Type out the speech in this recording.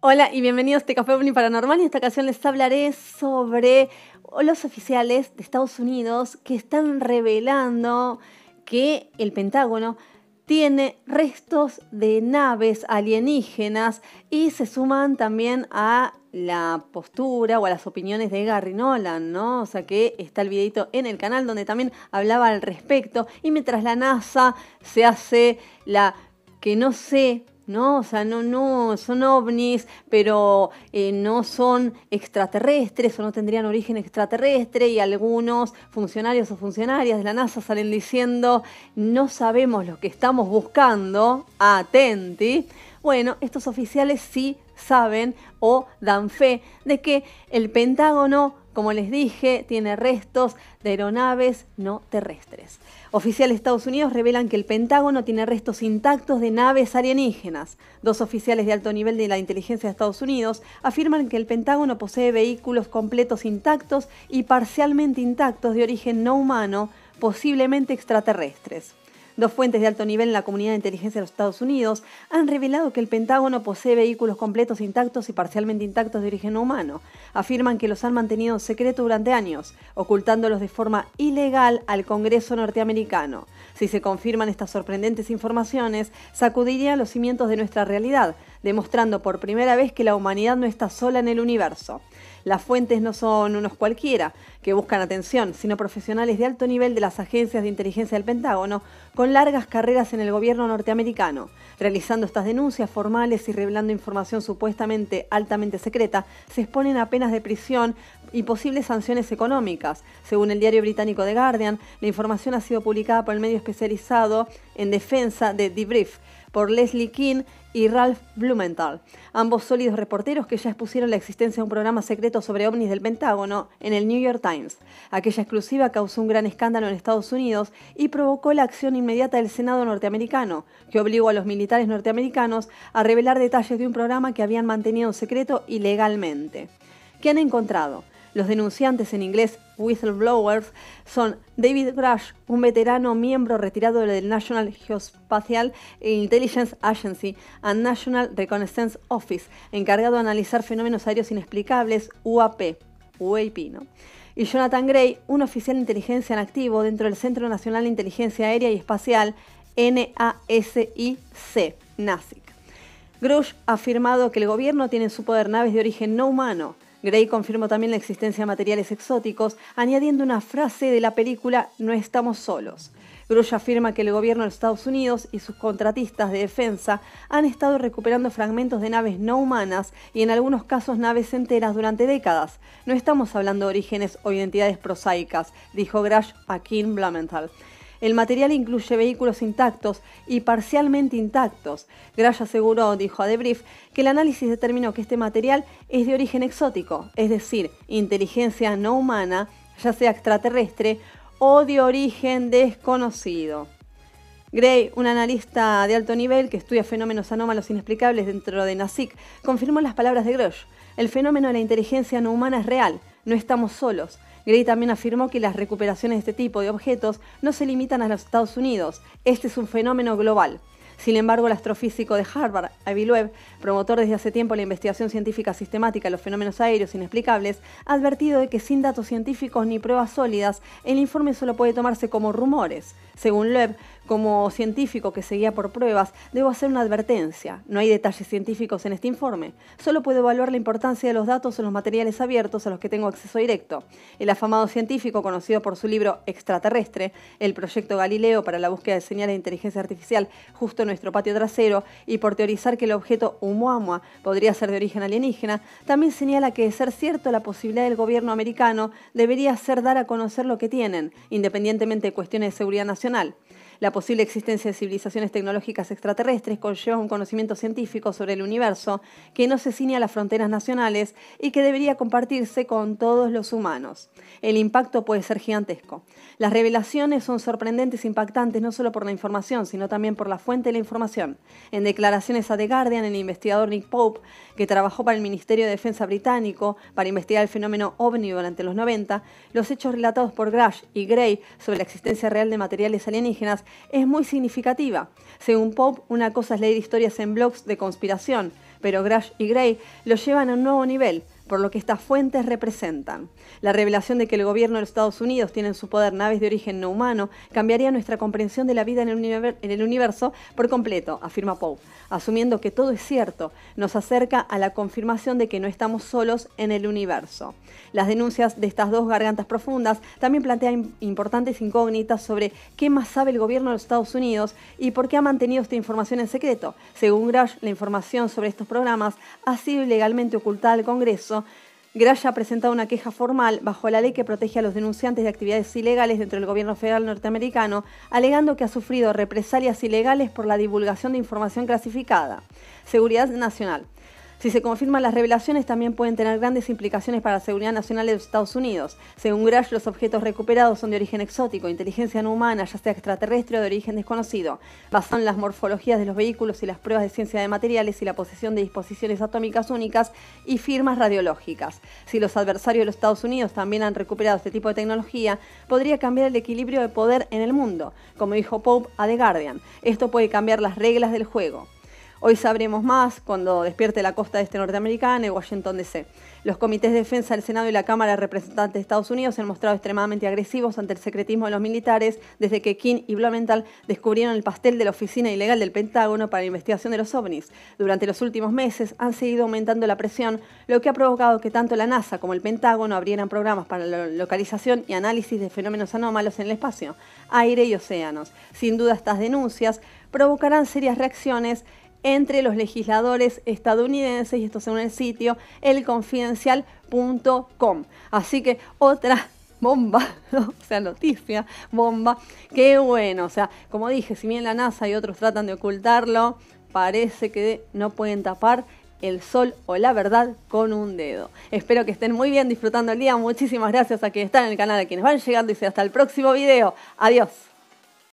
Hola y bienvenidos a este Café Omni Paranormal. En esta ocasión les hablaré sobre los oficiales de Estados Unidos que están revelando que el Pentágono tiene restos de naves alienígenas y se suman también a la postura o a las opiniones de Gary Nolan, ¿no? O sea que está el videito en el canal donde también hablaba al respecto y mientras la NASA se hace la que no sé ¿no? O sea, no, no, son ovnis, pero eh, no son extraterrestres o no tendrían origen extraterrestre y algunos funcionarios o funcionarias de la NASA salen diciendo, no sabemos lo que estamos buscando, atenti. Bueno, estos oficiales sí saben o dan fe de que el Pentágono como les dije, tiene restos de aeronaves no terrestres. Oficiales de Estados Unidos revelan que el Pentágono tiene restos intactos de naves alienígenas. Dos oficiales de alto nivel de la inteligencia de Estados Unidos afirman que el Pentágono posee vehículos completos intactos y parcialmente intactos de origen no humano, posiblemente extraterrestres. Dos fuentes de alto nivel en la comunidad de inteligencia de los Estados Unidos han revelado que el Pentágono posee vehículos completos intactos y parcialmente intactos de origen humano. Afirman que los han mantenido en secreto durante años, ocultándolos de forma ilegal al Congreso norteamericano. Si se confirman estas sorprendentes informaciones, sacudiría los cimientos de nuestra realidad, demostrando por primera vez que la humanidad no está sola en el universo. Las fuentes no son unos cualquiera que buscan atención, sino profesionales de alto nivel de las agencias de inteligencia del Pentágono con largas carreras en el gobierno norteamericano. Realizando estas denuncias formales y revelando información supuestamente altamente secreta, se exponen a penas de prisión y posibles sanciones económicas. Según el diario británico The Guardian, la información ha sido publicada por el medio especializado en defensa de Debrief por Leslie King y Ralph Blumenthal, ambos sólidos reporteros que ya expusieron la existencia de un programa secreto sobre ovnis del Pentágono en el New York Times. Aquella exclusiva causó un gran escándalo en Estados Unidos y provocó la acción inmediata del Senado norteamericano, que obligó a los militares norteamericanos a revelar detalles de un programa que habían mantenido secreto ilegalmente. ¿Qué han encontrado? Los denunciantes en inglés whistleblowers son David Grush, un veterano miembro retirado del National Geospatial Intelligence Agency and National Reconnaissance Office, encargado de analizar fenómenos aéreos inexplicables, UAP, UAP ¿no? y Jonathan Gray, un oficial de inteligencia en activo dentro del Centro Nacional de Inteligencia Aérea y Espacial, NASIC, NASIC. Grush ha afirmado que el gobierno tiene en su poder naves de origen no humano Gray confirmó también la existencia de materiales exóticos, añadiendo una frase de la película No estamos solos. Grush afirma que el gobierno de Estados Unidos y sus contratistas de defensa han estado recuperando fragmentos de naves no humanas y en algunos casos naves enteras durante décadas. No estamos hablando de orígenes o identidades prosaicas, dijo Grush a Kim Blumenthal. El material incluye vehículos intactos y parcialmente intactos. Gray aseguró, dijo a Debrief, que el análisis determinó que este material es de origen exótico, es decir, inteligencia no humana, ya sea extraterrestre o de origen desconocido. Gray, un analista de alto nivel que estudia fenómenos anómalos inexplicables dentro de NASIC, confirmó las palabras de Grosh. El fenómeno de la inteligencia no humana es real, no estamos solos. Gray también afirmó que las recuperaciones de este tipo de objetos no se limitan a los Estados Unidos, este es un fenómeno global. Sin embargo, el astrofísico de Harvard, Loeb, promotor desde hace tiempo la investigación científica sistemática de los fenómenos aéreos inexplicables, ha advertido de que sin datos científicos ni pruebas sólidas, el informe solo puede tomarse como rumores. Según Loeb, como científico que seguía por pruebas, debo hacer una advertencia. No hay detalles científicos en este informe. Solo puedo evaluar la importancia de los datos en los materiales abiertos a los que tengo acceso directo. El afamado científico, conocido por su libro Extraterrestre, el proyecto Galileo para la búsqueda de señales de inteligencia artificial justo nuestro patio trasero y por teorizar que el objeto Umuamua podría ser de origen alienígena, también señala que, de ser cierto, la posibilidad del gobierno americano debería ser dar a conocer lo que tienen, independientemente de cuestiones de seguridad nacional. La posible existencia de civilizaciones tecnológicas extraterrestres conlleva un conocimiento científico sobre el universo que no se ciña a las fronteras nacionales y que debería compartirse con todos los humanos. El impacto puede ser gigantesco. Las revelaciones son sorprendentes e impactantes no solo por la información, sino también por la fuente de la información. En declaraciones a The Guardian, el investigador Nick Pope, que trabajó para el Ministerio de Defensa británico para investigar el fenómeno ovni durante los 90, los hechos relatados por Grash y Gray sobre la existencia real de materiales alienígenas es muy significativa. Según Pope, una cosa es leer historias en blogs de conspiración, pero Grash y Gray lo llevan a un nuevo nivel por lo que estas fuentes representan. La revelación de que el gobierno de los Estados Unidos tiene en su poder naves de origen no humano cambiaría nuestra comprensión de la vida en el, universo por completo, afirma Poe. Asumiendo que todo es cierto, nos acerca a la confirmación de que no estamos solos en el universo. Las denuncias de estas dos gargantas profundas también plantean importantes incógnitas sobre qué más sabe el gobierno de los Estados Unidos y por qué ha mantenido esta información en secreto. Según Grash, la información sobre estos programas ha sido ilegalmente ocultada al Congreso Graya ha presentado una queja formal bajo la ley que protege a los denunciantes de actividades ilegales dentro del gobierno federal norteamericano, alegando que ha sufrido represalias ilegales por la divulgación de información clasificada. Seguridad Nacional. Si se confirman las revelaciones, también pueden tener grandes implicaciones para la seguridad nacional de los Estados Unidos. Según Grash, los objetos recuperados son de origen exótico, inteligencia no humana, ya sea extraterrestre o de origen desconocido. Basado en las morfologías de los vehículos y las pruebas de ciencia de materiales y la posesión de disposiciones atómicas únicas y firmas radiológicas. Si los adversarios de los Estados Unidos también han recuperado este tipo de tecnología, podría cambiar el equilibrio de poder en el mundo, como dijo Pope a The Guardian. Esto puede cambiar las reglas del juego. Hoy sabremos más cuando despierte la costa este norteamericana en Washington DC. Los comités de defensa del Senado y la Cámara de Representantes de Estados Unidos se han mostrado extremadamente agresivos ante el secretismo de los militares desde que King y Blumenthal descubrieron el pastel de la oficina ilegal del Pentágono para la investigación de los ovnis. Durante los últimos meses han seguido aumentando la presión, lo que ha provocado que tanto la NASA como el Pentágono abrieran programas para la localización y análisis de fenómenos anómalos en el espacio, aire y océanos. Sin duda estas denuncias provocarán serias reacciones entre los legisladores estadounidenses, y esto según el sitio elconfidencial.com. Así que otra bomba, o sea, noticia, bomba, qué bueno, o sea, como dije, si bien la NASA y otros tratan de ocultarlo, parece que no pueden tapar el sol o la verdad con un dedo. Espero que estén muy bien disfrutando el día. Muchísimas gracias a quienes están en el canal, a quienes van llegando y hasta el próximo video. Adiós.